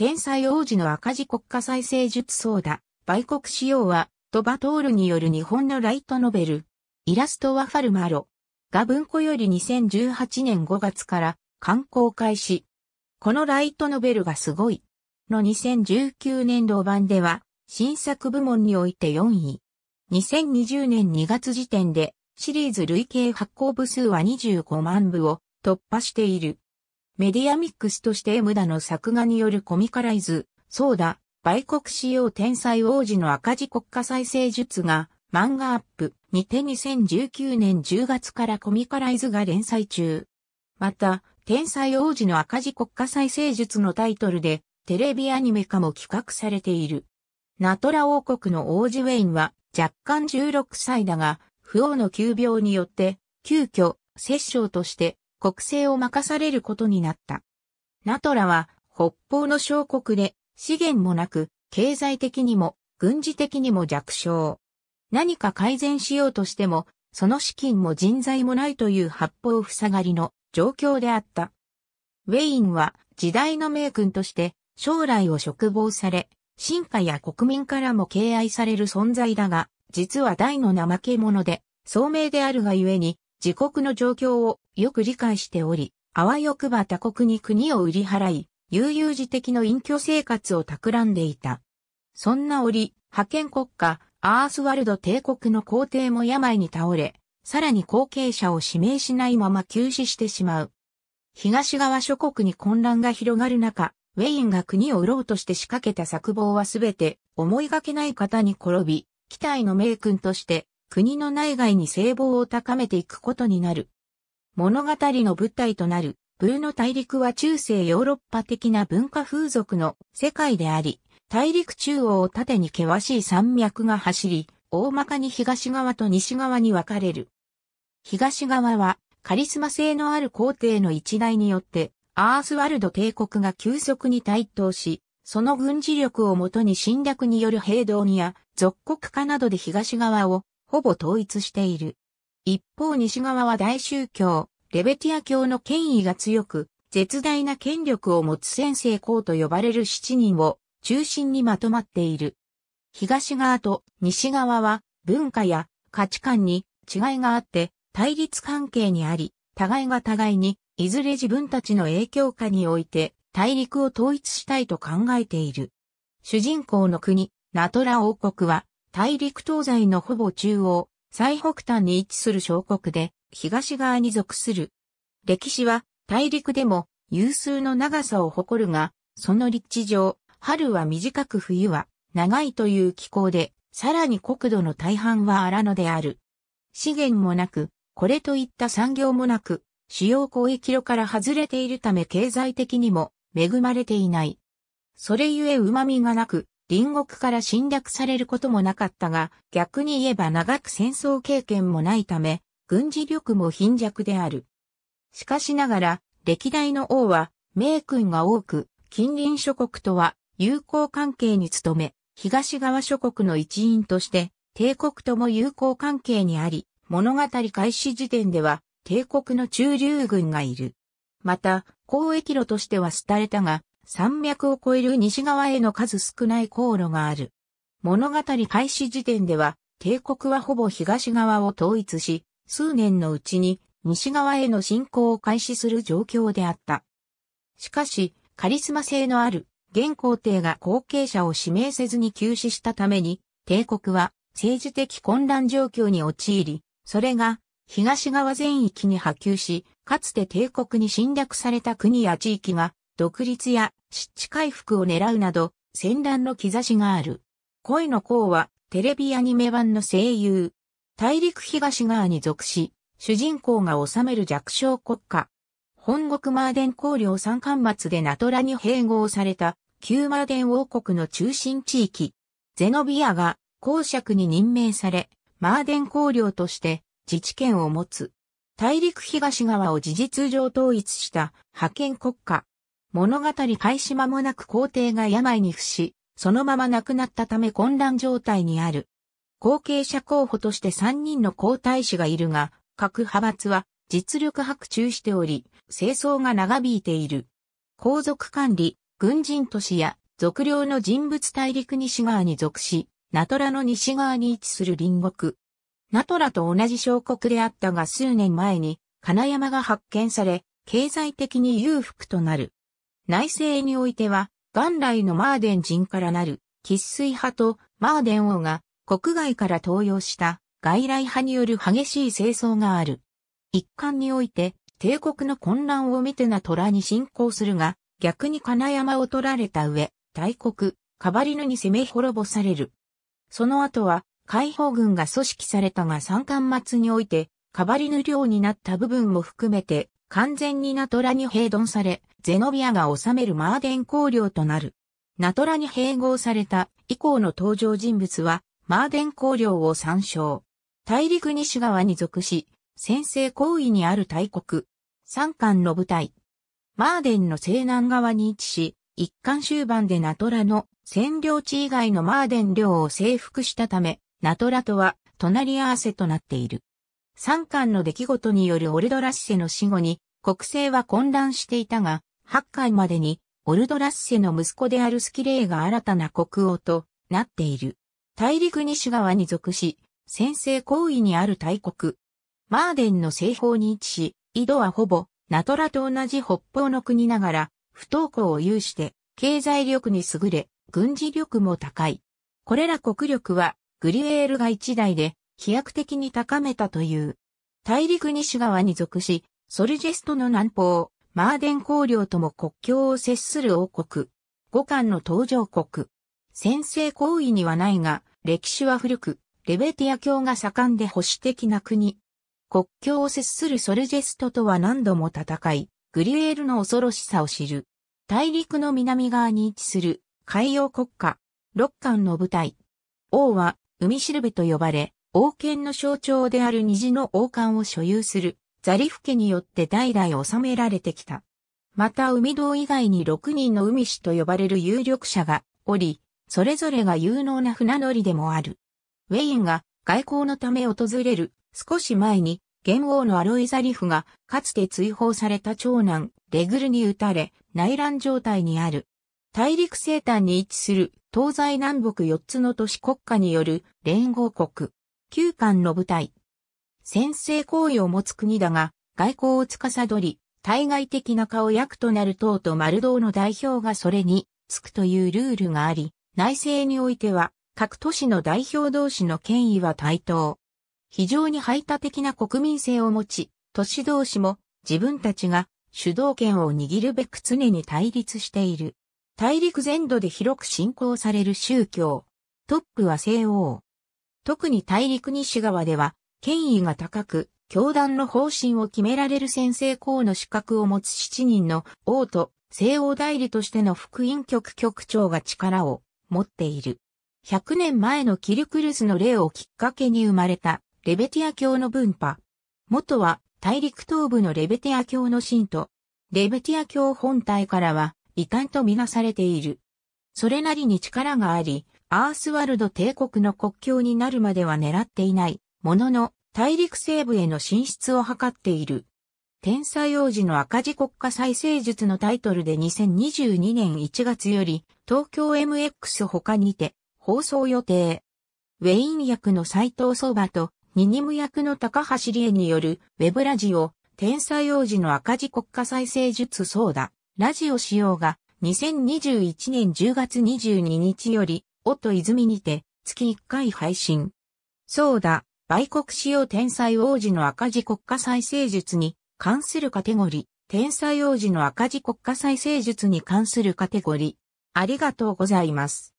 天才王子の赤字国家再生術相談。売国仕様は、トバトールによる日本のライトノベル。イラストはファルマロ。が文庫より2018年5月から刊行開始。このライトノベルがすごい。の2019年度版では、新作部門において4位。2020年2月時点で、シリーズ累計発行部数は25万部を突破している。メディアミックスとして無駄ダの作画によるコミカライズ、そうだ、売国仕様天才王子の赤字国家再生術が、漫画アップにて2019年10月からコミカライズが連載中。また、天才王子の赤字国家再生術のタイトルで、テレビアニメ化も企画されている。ナトラ王国の王子ウェインは若干16歳だが、不王の急病によって、急遽、摂政として国政を任されることになった。ナトラは北方の小国で資源もなく、経済的にも軍事的にも弱小。何か改善しようとしても、その資金も人材もないという八方塞がりの状況であった。ウェインは時代の名君として将来を嘱望され、進化や国民からも敬愛される存在だが、実は大の怠け者で、聡明であるがゆえに自国の状況をよく理解しており、あわよくば他国に国を売り払い、悠々自適の隠居生活を企んでいた。そんな折、派遣国家、アースワルド帝国の皇帝も病に倒れ、さらに後継者を指名しないまま急死してしまう。東側諸国に混乱が広がる中、ウェインが国を売ろうとして仕掛けた策謀はすべて思いがけない方に転び、機体の名君として国の内外に聖望を高めていくことになる。物語の舞台となる、ブーの大陸は中世ヨーロッパ的な文化風俗の世界であり、大陸中央を縦に険しい山脈が走り、大まかに東側と西側に分かれる。東側は、カリスマ性のある皇帝の一代によって、アースワルド帝国が急速に台頭し、その軍事力をもとに侵略による平等にや、属国化などで東側をほぼ統一している。一方西側は大宗教、レベティア教の権威が強く、絶大な権力を持つ先生公と呼ばれる七人を中心にまとまっている。東側と西側は文化や価値観に違いがあって対立関係にあり、互いが互いにいずれ自分たちの影響下において大陸を統一したいと考えている。主人公の国、ナトラ王国は大陸東西のほぼ中央、最北端に位置する小国で、東側に属する。歴史は、大陸でも有数の長さを誇るが、その立地上、春は短く冬は長いという気候で、さらに国土の大半は荒野である。資源もなく、これといった産業もなく、主要交易路から外れているため経済的にも恵まれていない。それゆえ旨味がなく、隣国から侵略されることもなかったが、逆に言えば長く戦争経験もないため、軍事力も貧弱である。しかしながら、歴代の王は、名君が多く、近隣諸国とは友好関係に努め、東側諸国の一員として、帝国とも友好関係にあり、物語開始時点では、帝国の中流軍がいる。また、交易路としては廃れたが、山脈を越える西側への数少ない航路がある。物語開始時点では、帝国はほぼ東側を統一し、数年のうちに西側への侵攻を開始する状況であった。しかし、カリスマ性のある現皇帝が後継者を指名せずに休止したために、帝国は政治的混乱状況に陥り、それが東側全域に波及し、かつて帝国に侵略された国や地域が独立や湿地回復を狙うなど、戦乱の兆しがある。恋の甲は、テレビアニメ版の声優。大陸東側に属し、主人公が治める弱小国家。本国マーデン公領三冠末でナトラに併合された、旧マーデン王国の中心地域。ゼノビアが公爵に任命され、マーデン公領として自治権を持つ。大陸東側を事実上統一した派遣国家。物語開始間もなく皇帝が病に伏し、そのまま亡くなったため混乱状態にある。後継者候補として3人の皇太子がいるが、各派閥は実力白仲しており、清掃が長引いている。皇族管理、軍人都市や、俗領の人物大陸西側に属し、ナトラの西側に位置する隣国。ナトラと同じ小国であったが数年前に、金山が発見され、経済的に裕福となる。内政においては、元来のマーデン人からなる、喫水派とマーデン王が国外から登用した外来派による激しい清掃がある。一環において、帝国の混乱を見てな虎に侵攻するが、逆に金山を取られた上、大国、カバリヌに攻め滅ぼされる。その後は、解放軍が組織されたが三冠末において、カバリヌ領になった部分も含めて、完全にナトラに併存され、ゼノビアが治めるマーデン公領となる。ナトラに併合された以降の登場人物は、マーデン公領を参照。大陸西側に属し、先制行為にある大国、三冠の部隊。マーデンの西南側に位置し、一貫終盤でナトラの占領地以外のマーデン領を征服したため、ナトラとは隣り合わせとなっている。三冠の出来事によるオルドラッセの死後に国政は混乱していたが、8回までに、オルドラッセの息子であるスキレイが新たな国王となっている。大陸西側に属し、先制行為にある大国。マーデンの西方に位置し、井戸はほぼ、ナトラと同じ北方の国ながら、不登校を有して、経済力に優れ、軍事力も高い。これら国力は、グリエールが一代で、飛躍的に高めたという。大陸西側に属し、ソルジェストの南方、マーデン公領とも国境を接する王国。五冠の登場国。先制行為にはないが、歴史は古く、レベティア教が盛んで保守的な国。国境を接するソルジェストとは何度も戦い、グリュエールの恐ろしさを知る。大陸の南側に位置する海洋国家、六巻の舞台。王は海しるべと呼ばれ、王権の象徴である虹の王冠を所有するザリフ家によって代々治められてきた。また海道以外に6人の海士と呼ばれる有力者がおり、それぞれが有能な船乗りでもある。ウェインが外交のため訪れる少し前に、元王のアロイザリフがかつて追放された長男レグルに撃たれ内乱状態にある。大陸西端に位置する東西南北4つの都市国家による連合国。9巻の部隊、先制行為を持つ国だが、外交を司り、対外的な顔役となる党と丸道の代表がそれにつくというルールがあり、内政においては、各都市の代表同士の権威は対等。非常に排他的な国民性を持ち、都市同士も自分たちが主導権を握るべく常に対立している。大陸全土で広く信仰される宗教。トップは西欧。特に大陸西側では権威が高く、教団の方針を決められる先生校の資格を持つ7人の王と西王代理としての福音局局長が力を持っている。100年前のキルクルスの例をきっかけに生まれたレベティア教の分派。元は大陸東部のレベティア教の信徒。レベティア教本体からは遺憾とみなされている。それなりに力があり、アースワルド帝国の国境になるまでは狙っていないものの、大陸西部への進出を図っている。天才王子の赤字国家再生術のタイトルで2022年1月より東京 MX 他にて放送予定。ウェイン役の斎藤相場とニニム役の高橋理恵によるウェブラジオ天才王子の赤字国家再生術そうだラジオ仕様が2021年10月22日より、音泉にて月1回配信。そうだ、売国使用天才王子の赤字国家再生術に関するカテゴリー、天才王子の赤字国家再生術に関するカテゴリー。ありがとうございます。